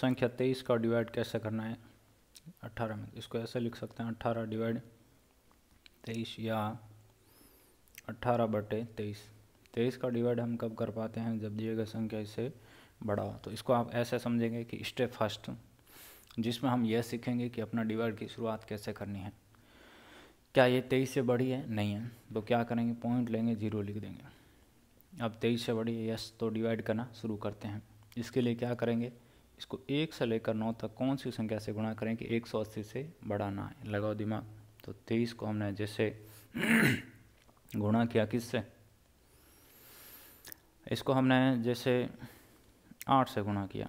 संख्या तेईस का डिवाइड कैसे करना है अट्ठारह में इसको ऐसे लिख सकते हैं अट्ठारह डिवाइड तेईस या अट्ठारह बटे तेईस तेईस का डिवाइड हम कब कर पाते हैं जब दिए गए संख्या इससे बड़ा हो तो इसको आप ऐसे समझेंगे कि स्टेप फर्स्ट जिसमें हम यह सीखेंगे कि अपना डिवाइड की शुरुआत कैसे करनी है क्या ये तेईस से बड़ी है नहीं है तो क्या करेंगे पॉइंट लेंगे जीरो लिख देंगे अब तेईस से बड़ी है यस तो डिवाइड करना शुरू करते हैं इसके लिए क्या करेंगे इसको एक से लेकर नौ तक कौन सी संख्या से गुणा करें कि एक सौ अस्सी से बड़ा ना है लगाओ दिमाग तो तेईस को हमने जैसे गुणा किया किससे इसको हमने जैसे आठ से गुणा किया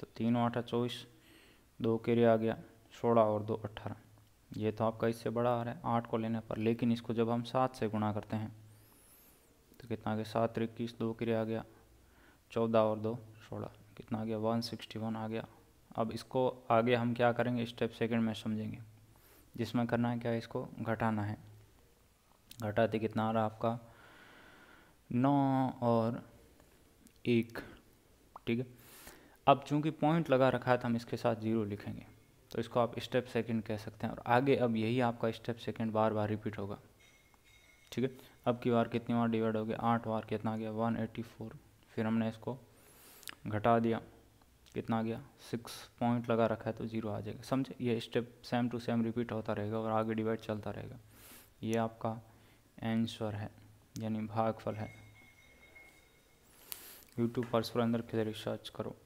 तो तीन आठ चौबीस दो लिए आ गया सोलह और दो अट्ठारह ये तो आपका इससे बड़ा आ रहा है आठ को लेने पर लेकिन इसको जब हम सात से गुणा करते हैं तो कितना आ गया सात इक्कीस दो लिए आ गया चौदह और दो सोलह कितना आ गया 161 आ गया अब इसको आगे हम क्या करेंगे स्टेप सेकंड में समझेंगे जिसमें करना है क्या है इसको घटाना है घटाते कितना आ रहा आपका नौ और एक ठीक है अब चूंकि पॉइंट लगा रखा है तो हम इसके साथ ज़ीरो लिखेंगे तो इसको आप स्टेप सेकंड कह सकते हैं और आगे अब यही आपका स्टेप सेकंड बार बार रिपीट होगा ठीक है अब की बार कितनी बार डिवाइड हो गया आठ बार कितना गया वन एट्टी फोर फिर हमने इसको घटा दिया कितना गया सिक्स पॉइंट लगा रखा है तो ज़ीरो आ जाएगा समझे ये step same to same repeat होता रहेगा और आगे डिवाइड चलता रहेगा ये आपका आंसर है यानी भागफल है यूट्यूब पर अंदर फिर सर्च करो